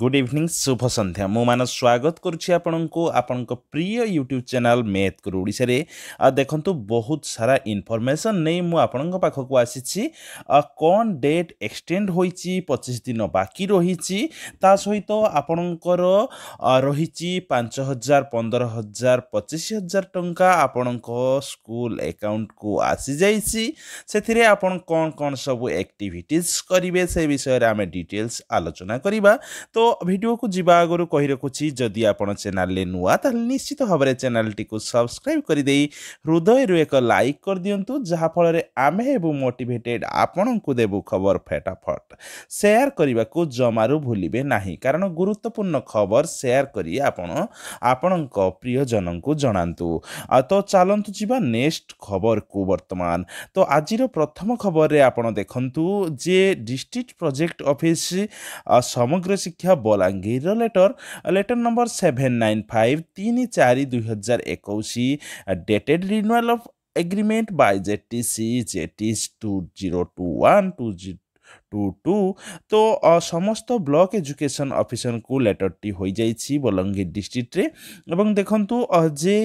Good evening শুভ সন্ধ্যা মু মান স্বাগত করছি আপনার আপনার প্রিয় ইউট্যুব চ্যানেল মেথ গুরু ওড়শার দেখুন বহুত সারা ইনফরমেসন নেই মু আপনার পাখক আসিছি কন ডেট এক্সটেন্ড হয়েছি পঁচিশ দিন বাকি রয়েছে তা সহিত আপনার রয়েছে পাঁচ হাজার পনেরো হাজার পঁচিশ হাজার টঙ্কা আপনার স্কুল একাউন্ট কু আসি যাই সেথিরে আপনার কন কন সবু একটিভিটিজ করবে সে বিষয়ে আমি ডিটেলস আলোচনা করা তো তো ଭିଡ଼ିଓକୁ ଯିବା ଆଗରୁ କହି ରଖୁଛି ଯଦି ଆପଣ ଚ୍ୟାନେଲରେ ନୂଆ ତାହେଲେ ନିଶ୍ଚିତ ଭାବରେ ଚ୍ୟାନେଲଟିକୁ ସବସ୍କ୍ରାଇବ୍ କରିଦେଇ ହୃଦୟରୁ ଏକ ଲାଇକ୍ କରିଦିଅନ୍ତୁ ଯାହାଫଳରେ ଆମେ ହେବୁ ମୋଟିଭେଟେଡ୍ ଆପଣଙ୍କୁ ଦେବୁ ଖବର ଫଟାଫଟ ସେୟାର କରିବାକୁ ଜମାରୁ ଭୁଲିବେ ନାହିଁ କାରଣ ଗୁରୁତ୍ୱପୂର୍ଣ୍ଣ ଖବର ସେୟାର କରି ଆପଣ ଆପଣଙ୍କ ପ୍ରିୟଜନଙ୍କୁ ଜଣାନ୍ତୁ ତ ଚାଲନ୍ତୁ ଯିବା ନେକ୍ସଟ ଖବରକୁ ବର୍ତ୍ତମାନ ତ ଆଜିର ପ୍ରଥମ ଖବରରେ ଆପଣ ଦେଖନ୍ତୁ ଯେ ଡିଷ୍ଟ୍ରିକ୍ଟ ପ୍ରୋଜେକ୍ଟ ଅଫିସ୍ ସମଗ୍ର ଶିକ୍ଷା ମୁଖ୍ୟ ବଲାଙ୍ଗୀରର letter letter number seven nine five ତିନି ଚାରି ଦୁଇହଜାର ଏକୋଇଶ dated renewal of agreement by ZTC ZTC 2021 to to to তো সমস্ত ব্লক এজুকেশন অফিসরকু লেটরটি হয়ে যাই বলাঙ্গীর ডিস্ট্রিক্টরে এবং দেখন্তু যে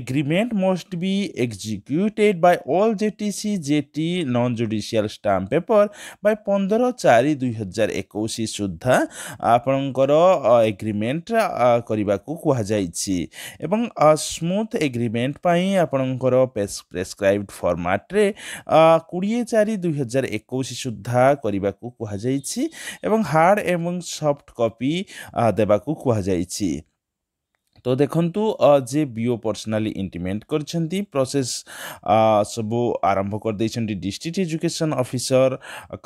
agreement must be executed by all ZTC ZT non judicial stamp paper by পনেরো চারি দুই হাজার একুশ সুদ্ধা আপনার এগ্রিমেন্ট করা কুহযাই এবং স্মুথ এগ্রিমেন্ট পাই আপনার প্রেসক্রাইবড ফর্মাট্রে কোড়িয়ে চারি দুই হাজার একুশ সুদ্ধা କରିବାକୁ କୁହାଯାଇଛି ଏବଂ ହାର୍ଡ଼ ଏବଂ ସଫ୍ଟ କପି ଦେବାକୁ କୁହାଯାଇଛି ତ ଦେଖନ୍ତୁ ଯେ ବି ଓ ପର୍ସନାଲି ଇଣ୍ଟିମେଣ୍ଟ କରିଛନ୍ତି ପ୍ରୋସେସ୍ ସବୁ ଆରମ୍ଭ କରିଦେଇଛନ୍ତି district education officer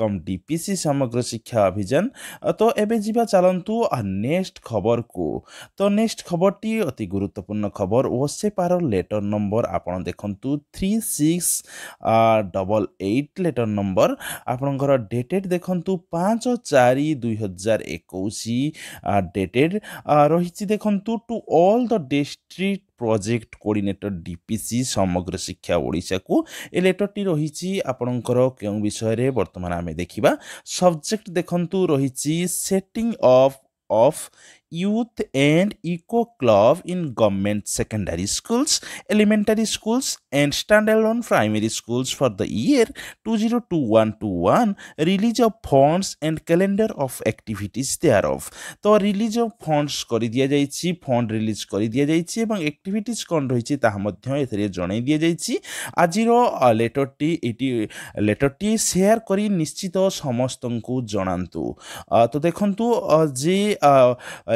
cum D P C Samagra Shiksha ଅଭିଯାନ ତ ଏବେ ଯିବା ଚାଲନ୍ତୁ ନେକ୍ସଟ ଖବରକୁ ତ ନେକ୍ସଟ ଖବରଟି ଅତି ଗୁରୁତ୍ୱପୂର୍ଣ୍ଣ ଖବର ଓସେପାର ଲେଟର ନମ୍ବର ଆପଣ ଦେଖନ୍ତୁ three six double eight letter number আপনার ডেটেড দেখুন পাঁচ চারি দুই হাজার একুশ ডেটেড রয়েছে দেখুন to all all the district project coordinator DPC Samagra Shiksha ଓଡ଼ିଶାକୁ ଏ ଲେଟରଟି ରହିଛି ଆପଣଙ୍କର କେଉଁ ବିଷୟରେ ବର୍ତ୍ତମାନ ଆମେ ଦେଖିବା ସବଜେକ୍ଟ ଦେଖନ୍ତୁ ରହିଛି setting of of youth and eco club in government secondary schools, elementary schools, and standalone primary schools for the year 2021-21, release of funds and calendar of activities thereof. তো রিলিজ অফ ফন্ডস করে দিয়া যাইছি fond release করে দিয়া যাইছি এবং activities কোন রয়েছে তাহা মধ্যে এতে জনাই দিয়া যাইছি আজির লেটরটি এটি লেটরটি সেয়ার করি নিশ্চিত সমস্তଙ୍କୁ জনান্তু তো দেখন্তু যে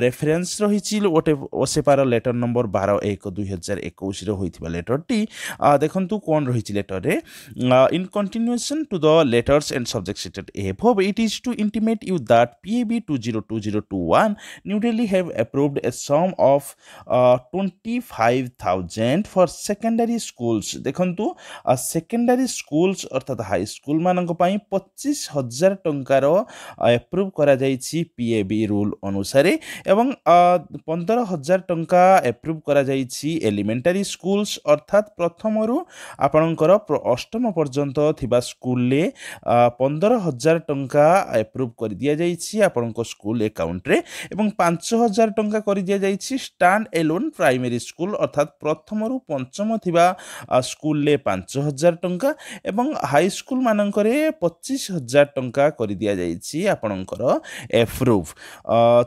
ରେଫରେନ୍ସ ରହିଛି ଗୋଟେ ଓସେପାର ଲେଟର ନମ୍ବର ବାର ଏକ ଦୁଇ ହଜାର ଏକୋଇଶରେ ହୋଇଥିବା ଲେଟରଟି ଦେଖନ୍ତୁ କ'ଣ ରହିଛି ଲେଟରରେ in continuation to the letters and subject cited above it is to intimate you that P A B two zero two zero two one New Delhi have approved a sum of twenty five thousand for secondary schools ଦେଖନ୍ତୁ secondary schools ଅର୍ଥାତ ହାଇସ୍କୁଲମାନଙ୍କ ପାଇଁ ପଚିଶ ହଜାର ଟଙ୍କାର approve କରାଯାଇଛି P A B rule ଅନୁସାରେ এবং পনের হাজার টঙ্কা এপ্রুভ করা যাই এলিমেন্টারি স্কুলস অর্থাৎ প্রথমরু আপনার অষ্টম পর্যন্ত থিবা স্কুলে পনের হাজার টঙ্কা এপ্রুভ করে দিয়া যাই আপনার স্কুল একাউন্টে এবং পাঁচ হাজার টঙ্কা করে দিয়া যাই স্ট্যান্ড এলোন প্রাইমেরি স্কুল অর্থাৎ প্রথমরু পঞ্চম থিবা স্কুলে পাঁচ হাজার টঙ্কা এবং হাই স্কুল মানকরে পঁচিশ হাজার টঙ্কা করে দিয়া যাই আপনার এপ্রুভ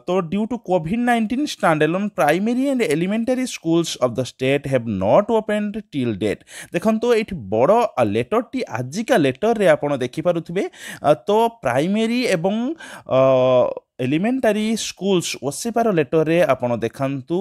তো due to COVID 19 standalone primary and elementary schools of the state have not opened till date. ଦେଖନ୍ତୁ ଏଇଠି ବଡ଼ ଲେଟର୍ଟି ଆଜିକା ଲେଟର୍ରେ ଆପଣ ଦେଖିପାରୁଥିବେ ତ ପ୍ରାଇମେରୀ ଏବଂ ଏଲିମେଣ୍ଟାରୀ ସ୍କୁଲ୍ସ ଓସିପାର ଲେଟର୍ରେ ଆପଣ ଦେଖାନ୍ତୁ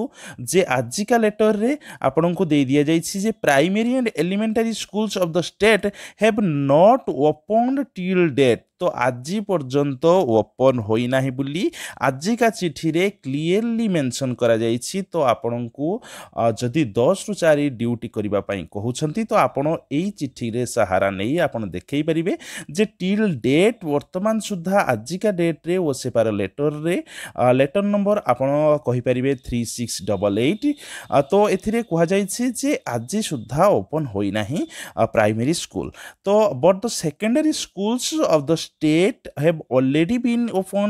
ଯେ ଆଜିକା ଲେଟର୍ରେ ଆପଣଙ୍କୁ ଦେଇ ଦିଆଯାଇଛି ଯେ primary and elementary schools of the state have not opened till date তো ଆଜି ପର୍ଯ୍ୟନ୍ତ ଓପନ୍ ହୋଇନାହିଁ ବୋଲି ଆଜିକା ଚିଠିରେ କ୍ଲିଅରଲି ମେନସନ୍ କରାଯାଇଛି ତ ଆପଣଙ୍କୁ ଯଦି ଦଶରୁ ଚାରି ଡ୍ୟୁଟି କରିବା ପାଇଁ କହୁଛନ୍ତି ତ ଆପଣ ଏଇ ଚିଠିରେ ସାହାରା ନେଇ ଆପଣ ଦେଖାଇ ପାରିବେ ଯେ ଟିଲ୍ ଡେଟ୍ ବର୍ତ୍ତମାନ ସୁଦ୍ଧା ଆଜିକା ଡେଟ୍ରେ ଓସେପାର ଲେଟର୍ରେ ଲେଟର୍ ନମ୍ବର ଆପଣ କହିପାରିବେ থ্রি সিক্স ডবল এইট তো এতে কুহযাইছে যে আজি সুদ্ধা ওপন হয়ে না প্রাইমেরি স্কুল তো but the secondary schools of the date have already been open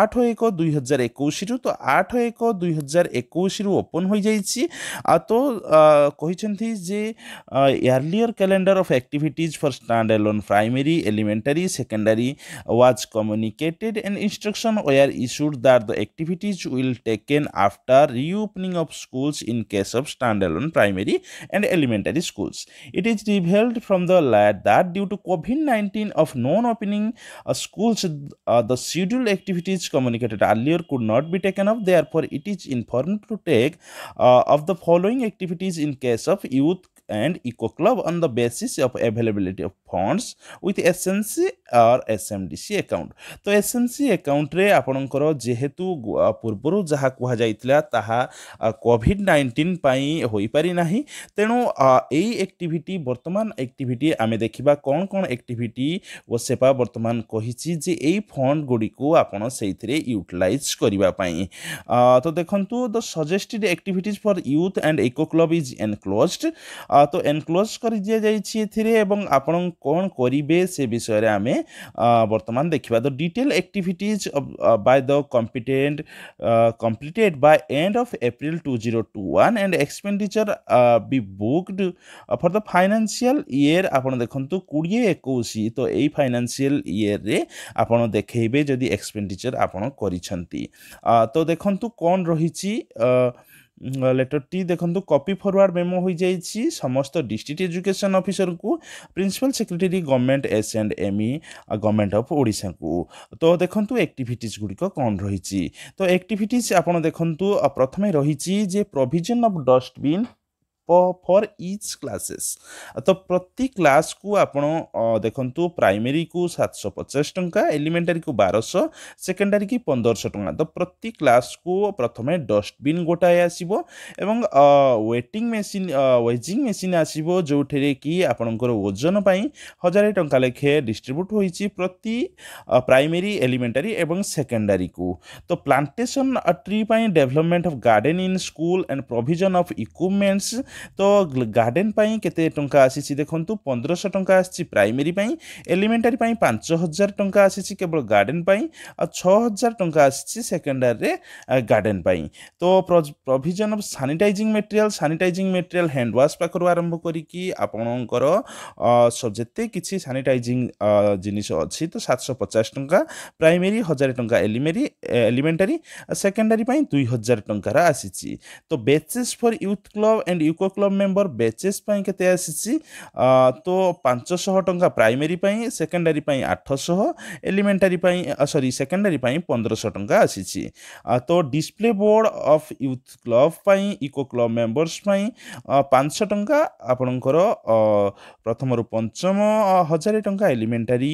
আঠ এক দুই হাজার একুশরু তো আঠ এক দুই হাজার একুশরু ওপন হয়ে যাই তো কিন্তু যে earlier calendar of activities for standalone primary elementary secondary was communicated and instruction were issued that the activities will taken after reopening of schools in case of standalone primary and elementary schools. It is revealed from the lad that due to COVID-19 of non-opening Schools, uh, the scheduled activities communicated earlier could not be taken up therefore it is informed to take uh, of the following activities in case of youth and Eco Club on the basis of availability of funds with SMC or SMDC account. তো SMC account রে আপনার যেহেতু পূর্বরু যাহা কুহযাইতলা তাহা Covid nineteen পাই হইপারি না তেণু এই activity বর্তমান activity আমি দেখিবা কোন কোন একটিভিটি ও সেবা বর্তমান কহিছি যে এই ফন্ড গুড়িকু আপনার সেইথিরে ইউটিলাইজ করিবা পাই তো দেখন্তু the suggested activities for youth and eco club is enclosed তো ଏନକ୍ଲୋଜ୍ କରିଦିଆଯାଇଛି ଏଥିରେ ଏବଂ ଆପଣ କ'ଣ କରିବେ ସେ ବିଷୟରେ ଆମେ ବର୍ତ୍ତମାନ ଦେଖିବା the detail activities by the competent completed by end of April two zero two one and expenditure be booked for the financial year ଆପଣ ଦେଖନ୍ତୁ କୋଡ଼ିଏ ଏକୋଇଶ ତ ଏଇ ଫାଇନାନ୍ସିଆଲ ଇୟର୍ରେ ଆପଣ ଦେଖେଇବେ ଯଦି ଏକ୍ସପେଣ୍ଡିଚର ଆପଣ କରିଛନ୍ତି ତ ଦେଖନ୍ତୁ କ'ଣ ରହିଛି লেଟর টি দেখন্তু কপি ফরওয়ার্ড মেমো হয়েযাইছি সমস্ত ডিস্ট্রিক্ট এজুকেশন অফিসরকু principal secretary government S and ME government of ওড়িশাকু তো দেখন্তু আক্টিভিটিজ গুড়িক কম রয়েছে তো আক্টিভিটিজ আপনার দেখন্তু প্রথমে রয়েছে যে provision of dustbin for each classes ତ ପ୍ରତି କ୍ଲାସ୍କୁ ଆପଣ ଦେଖନ୍ତୁ ପ୍ରାଇମେରୀକୁ ସାତଶହ ପଚାଶ ଟଙ୍କା ଏଲିମେଣ୍ଟାରୀକୁ ବାରଶହ ସେକେଣ୍ଡାରୀକି ପନ୍ଦରଶହ ଟଙ୍କା ତ ପ୍ରତି କ୍ଲାସ୍କୁ ପ୍ରଥମେ ଡଷ୍ଟବିନ୍ ଗୋଟାଏ ଆସିବ ଏବଂ ୱେଟିଂ ମେସିନ୍ ୱେଜିଂ ମେସିନ୍ ଆସିବ ଯେଉଁଥିରେ କି ଆପଣଙ୍କର ଓଜନ ପାଇଁ ହଜାରେ ଟଙ୍କା ଲେଖେ ଡିଷ୍ଟ୍ରିବ୍ୟୁଟ୍ ହୋଇଛି ପ୍ରତି ପ୍ରାଇମେରୀ ଏଲିମେଣ୍ଟାରୀ ଏବଂ ସେକେଣ୍ଡାରୀକୁ ତ ପ୍ଲାଣ୍ଟେସନ୍ ଟ୍ରି ପାଇଁ development of garden in school and provision of equipments ତ ଗାର୍ଡ଼େନ୍ ପାଇଁ କେତେ ଟଙ୍କା ଆସିଛି ଦେଖନ୍ତୁ ପନ୍ଦରଶହ ଟଙ୍କା ଆସିଛି ପ୍ରାଇମେରୀ ପାଇଁ ଏଲିମେଣ୍ଟାରୀ ପାଇଁ ପାଞ୍ଚ ହଜାର ଟଙ୍କା ଆସିଛି କେବଳ ଗାର୍ଡ଼େନ୍ ପାଇଁ ଆଉ ଛଅ ହଜାର ଟଙ୍କା ଆସିଛି ସେକେଣ୍ଡାରୀରେ ଗାର୍ଡ଼େନ୍ ପାଇଁ ତ provision of sanitising material sanitising material hand ପାଖରୁ ଆରମ୍ଭ କରିକି ଆପଣଙ୍କର ଯେତେ କିଛି ସାନିଟାଇଜିଂ ଜିନିଷ ଅଛି ତ ସାତଶହ ପଚାଶ ଟଙ୍କା ପ୍ରାଇମେରୀ ହଜାରେ ଟଙ୍କା ଏଲିମେରୀ ଏଲିମେଣ୍ଟାରୀ ସେକେଣ୍ଡାରୀ ପାଇଁ ଦୁଇ ହଜାର ଟଙ୍କାର ଆସିଛି ତ badges for youth club and ୟୁ ଲୋକ କ୍ଲବ୍ ମେମ୍ବର ବେଚେସ୍ ପାଇଁ କେତେ ଆସିଛି ତ ପାଞ୍ଚଶହ ଟଙ୍କା ପ୍ରାଇମେରୀ ପାଇଁ ସେକେଣ୍ଡାରୀ ପାଇଁ ଆଠଶହ ଏଲିମେଣ୍ଟାରୀ ପାଇଁ ସରି ସେକେଣ୍ଡାରୀ ପାଇଁ ପନ୍ଦରଶହ ଟଙ୍କା ଆସିଛି ତ display board of youth club ପାଇଁ ଇକୋ କ୍ଲବ୍ ମେମ୍ବର୍ସ ପାଇଁ ପାଞ୍ଚଶହ ଟଙ୍କା ଆପଣଙ୍କର ପ୍ରଥମରୁ ପଞ୍ଚମ ହଜାରେ ଟଙ୍କା ଏଲିମେଣ୍ଟାରୀ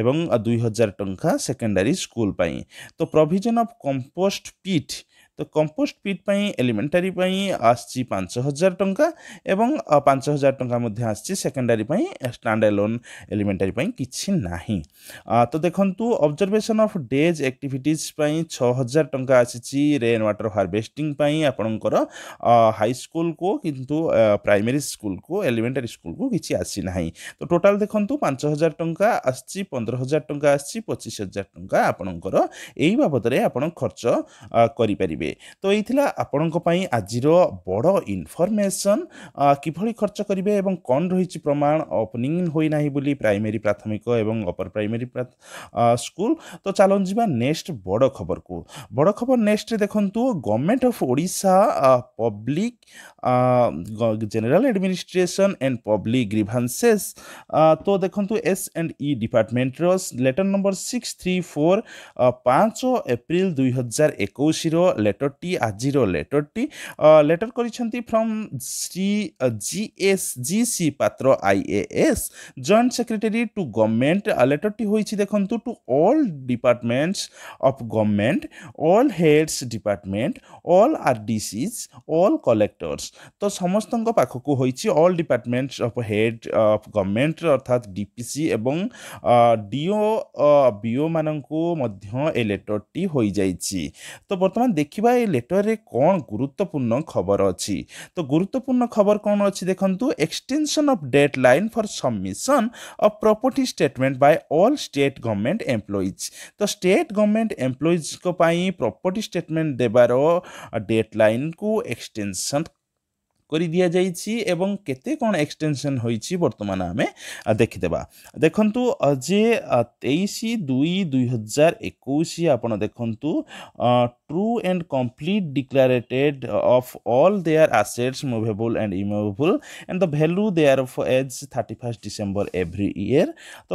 ଏବଂ ଦୁଇ ହଜାର ଟଙ୍କା ସେକେଣ୍ଡାରୀ ସ୍କୁଲ ପାଇଁ ତ ପ୍ରୋଭିଜନ୍ ଅଫ୍ କମ୍ପୋଷ୍ଟ ପିଟ୍ তো କମ୍ପୋଷ୍ଟ ପିଟ୍ ପାଇଁ ଏଲିମେଣ୍ଟାରୀ ପାଇଁ ଆସିଛି ପାଞ୍ଚ ହଜାର ଟଙ୍କା ଏବଂ ପାଞ୍ଚ ହଜାର ଟଙ୍କା ମଧ୍ୟ ଆସିଛି ସେକେଣ୍ଡାରୀ ପାଇଁ ଷ୍ଟାଣ୍ଡ ଏଲୋନ୍ ଏଲିମେଣ୍ଟାରୀ ପାଇଁ କିଛି ନାହିଁ ତ ଦେଖନ୍ତୁ ଅବଜର୍ଭେସନ୍ ଅଫ୍ ଡେଜ୍ ଆକ୍ଟିଭିଟିଜ୍ ପାଇଁ ଛଅ ହଜାର ଟଙ୍କା ଆସିଛି ରେନ୍ ୱାଟର ହାର୍ଭେଷ୍ଟିଂ ପାଇଁ ଆପଣଙ୍କର ହାଇସ୍କୁଲକୁ କିନ୍ତୁ ପ୍ରାଇମେରୀ ସ୍କୁଲକୁ ଏଲିମେଣ୍ଟାରୀ ସ୍କୁଲକୁ କିଛି ଆସିନାହିଁ ତ ଟୋଟାଲ୍ ଦେଖନ୍ତୁ ପାଞ୍ଚ ହଜାର ଟଙ୍କା ଆସିଛି ପନ୍ଦର ହଜାର ଟଙ୍କା ଆସିଛି ପଚିଶ ହଜାର ଟଙ୍କା ଆପଣଙ୍କର ଏଇ ବାବଦରେ ଆପଣ ଖର୍ଚ୍ଚ କରିପାରିବେ କରିପାରିବେ ତ ଏଇ ଥିଲା ଆପଣଙ୍କ ପାଇଁ ଆଜିର ବଡ଼ ଇନଫର୍ମେସନ୍ କିଭଳି ଖର୍ଚ୍ଚ କରିବେ ଏବଂ କ'ଣ ରହିଛି ପ୍ରମାଣ ଓପନିଂ ହୋଇନାହିଁ ବୋଲି ପ୍ରାଇମେରୀ ପ୍ରାଥମିକ ଏବଂ ଅପର ପ୍ରାଇମେରୀ ସ୍କୁଲ ତ ଚାଲନ୍ତୁ ଯିବା ନେକ୍ସଟ ବଡ଼ ଖବରକୁ ବଡ଼ ଖବର ନେକ୍ସଟରେ ଦେଖନ୍ତୁ government of Odisha public general administration and public grievances ତ ଦେଖନ୍ତୁ ଏସ୍ ଆଣ୍ଡ ଇ ଡିପାର୍ଟମେଣ୍ଟର letter number six three four ପାଞ୍ଚ ଏପ୍ରିଲ ଦୁଇ ହଜାର ଏକୋଇଶର লেଟরটি ଆଜିର জিরো লেଟরটি କରିଛନ୍ତି from Shri G S G C Patra I A S joint secretary to government ଲେଟରଟି ହୋଇଛି ଦେଖନ୍ତୁ to all departments of government all heads department all R D Cs all collectors ତ ସମସ୍ତଙ୍କ ପାଖକୁ ହୋଇଛି all department of head of government ଅର୍ଥାତ୍ D P C ଏବଂ DO BO ମାନଙ୍କୁ ମଧ୍ୟ ଏ ଲେଟରଟି ହୋଇଯାଇଛି ତ ବର୍ତ୍ତମାନ ଦେଖିବା ଦେଖିବା ଏ ଲେଟର୍ରେ କ'ଣ ଗୁରୁତ୍ୱପୂର୍ଣ୍ଣ ଖବର ଅଛି ତ ଗୁରୁତ୍ୱପୂର୍ଣ୍ଣ ଖବର କ'ଣ ଅଛି ଦେଖନ୍ତୁ extension of deadline for submission of property statement by all state government employees ତ ଷ୍ଟେଟ୍ ଗଭର୍ଣ୍ଣମେଣ୍ଟ ଏମ୍ପ୍ଲଇଜ୍ଙ୍କ ପାଇଁ ପ୍ରପର୍ଟି ଷ୍ଟେଟମେଣ୍ଟ ଦେବାର ଡେଟ୍ ଲାଇନ୍କୁ ଏକ୍ସଟେନସନ୍ যাইছি এবং ଏବଂ କେତେ କ'ଣ ଏକ୍ସଟେନସନ୍ ହୋଇଛି ବର୍ତ୍ତମାନ ଆମେ ଦେଖିଦେବା ଦେଖନ୍ତୁ ଯେ ତେଇଶ ଦୁଇ ଦୁଇ ହଜାର ଏକୋଇଶ ଆପଣ ଦେଖନ୍ତୁ true and complete declared of all their assets movable and immovable and the value thereof as thirty first December every year তো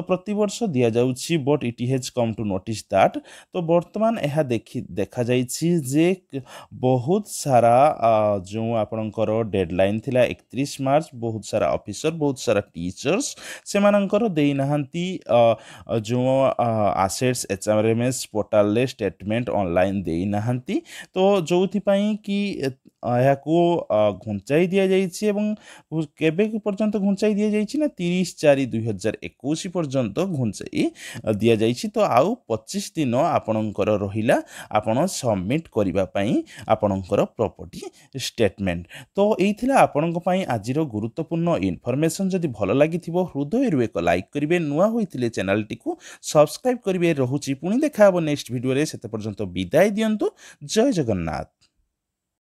দিয়া যাচ্ছি but it has come to notice that তো বর্তমান ଏହା ଦେଖି ଦେଖାଯାଇଛି ଯେ ବହୁତ ସାରା ଯେଉଁ ଆପଣଙ୍କର ଡେ ଡେଡ଼ଲାଇନ୍ ଥିଲା ଏକତିରିଶ ମାର୍ଚ୍ଚ ବହୁତ ସାରା ଅଫିସର ବହୁତ ସାରା ଟିଚର୍ସ ସେମାନଙ୍କର ଦେଇନାହାନ୍ତି ଯେଉଁ assets H R M S ପୋର୍ଟାଲରେ ଷ୍ଟେଟମେଣ୍ଟ ଅନଲାଇନ୍ ଦେଇନାହାନ୍ତି ତ ଯେଉଁଥିପାଇଁ କି ଏହାକୁ ଘୁଞ୍ଚାଇ ଦିଆଯାଇଛି ଏବଂ କେବେ ପର୍ଯ୍ୟନ୍ତ ଘୁଞ୍ଚାଇ ଦିଆଯାଇଛି ନା ତିରିଶ ଚାରି ଦୁଇହଜାର ଏକୋଇଶ ପର୍ଯ୍ୟନ୍ତ ଘୁଞ୍ଚାଇ ଦିଆଯାଇଛି ତ ଆଉ ପଚିଶ ଦିନ ଆପଣଙ୍କର ରହିଲା ଆପଣ ସବମିଟ୍ କରିବା ପାଇଁ ଆପଣଙ୍କର ପ୍ରପର୍ଟି ଷ୍ଟେଟମେଣ୍ଟ ତ ଏଇ ଥିଲା ଆପଣଙ୍କ ପାଇଁ ଆଜିର ଗୁରୁତ୍ୱପୂର୍ଣ୍ଣ ଇନଫର୍ମେସନ୍ ଯଦି ଭଲ ଲାଗିଥିବ ହୃଦୟରୁ ଏକ ଲାଇକ୍ କରିବେ ନୂଆ ହୋଇଥିଲେ ଚ୍ୟାନେଲଟିକୁ ସବସ୍କ୍ରାଇବ୍ କରିବେ ରହୁଛି ପୁଣି ଦେଖା ହେବ ନେକ୍ସଟ ଭିଡ଼ିଓରେ ସେତେ ପର୍ଯ୍ୟନ୍ତ ବିଦାୟ ଦିଅନ୍ତୁ ଜୟ ଜଗନ୍ନାଥ